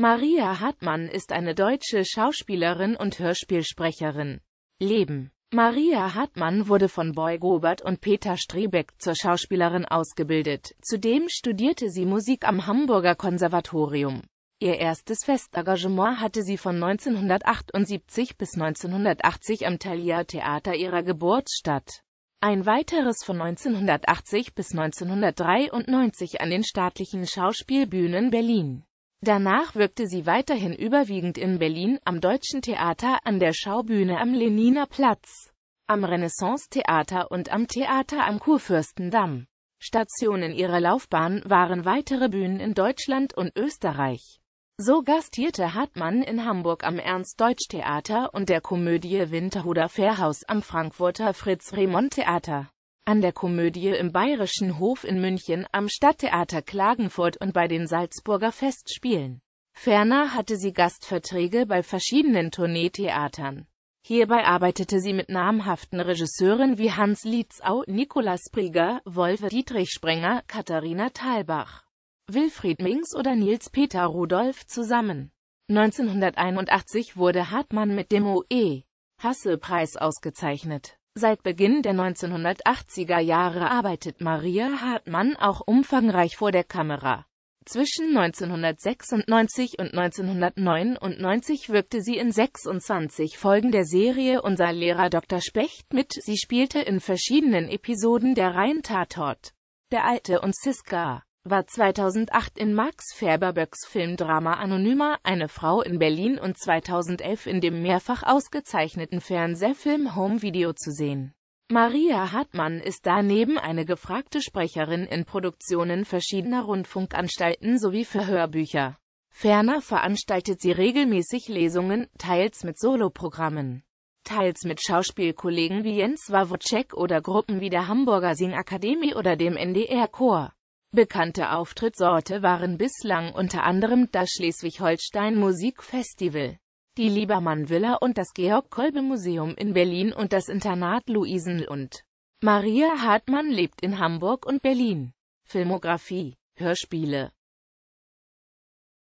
Maria Hartmann ist eine deutsche Schauspielerin und Hörspielsprecherin. Leben Maria Hartmann wurde von Boy Gobert und Peter Strebeck zur Schauspielerin ausgebildet. Zudem studierte sie Musik am Hamburger Konservatorium. Ihr erstes Festengagement hatte sie von 1978 bis 1980 am Thalia Theater ihrer Geburtsstadt. Ein weiteres von 1980 bis 1993 an den staatlichen Schauspielbühnen Berlin. Danach wirkte sie weiterhin überwiegend in Berlin, am Deutschen Theater, an der Schaubühne am Leniner Platz, am Renaissance-Theater und am Theater am Kurfürstendamm. Stationen ihrer Laufbahn waren weitere Bühnen in Deutschland und Österreich. So gastierte Hartmann in Hamburg am Ernst-Deutsch-Theater und der Komödie Winterhuder Fährhaus am Frankfurter Fritz-Remond-Theater an der Komödie im Bayerischen Hof in München, am Stadttheater Klagenfurt und bei den Salzburger Festspielen. Ferner hatte sie Gastverträge bei verschiedenen Tourneetheatern. Hierbei arbeitete sie mit namhaften Regisseuren wie Hans Lietzau, Nikolaus Prieger, Wolfe Dietrich Sprenger, Katharina Thalbach, Wilfried Mings oder Nils Peter Rudolph zusammen. 1981 wurde Hartmann mit dem OE hasse ausgezeichnet. Seit Beginn der 1980er Jahre arbeitet Maria Hartmann auch umfangreich vor der Kamera. Zwischen 1996 und 1999 wirkte sie in 26 Folgen der Serie Unser Lehrer Dr. Specht mit, sie spielte in verschiedenen Episoden der Reihen Tatort, Der Alte und Siska war 2008 in Max Färberböcks Filmdrama Anonyma, eine Frau in Berlin und 2011 in dem mehrfach ausgezeichneten Fernsehfilm Home Video zu sehen. Maria Hartmann ist daneben eine gefragte Sprecherin in Produktionen verschiedener Rundfunkanstalten sowie für Hörbücher. Ferner veranstaltet sie regelmäßig Lesungen, teils mit Soloprogrammen, teils mit Schauspielkollegen wie Jens Wawrczyk oder Gruppen wie der Hamburger Singakademie oder dem NDR Chor. Bekannte Auftrittsorte waren bislang unter anderem das Schleswig-Holstein Musikfestival, die Liebermann Villa und das Georg-Kolbe-Museum in Berlin und das Internat Luisen und Maria Hartmann lebt in Hamburg und Berlin. Filmografie, Hörspiele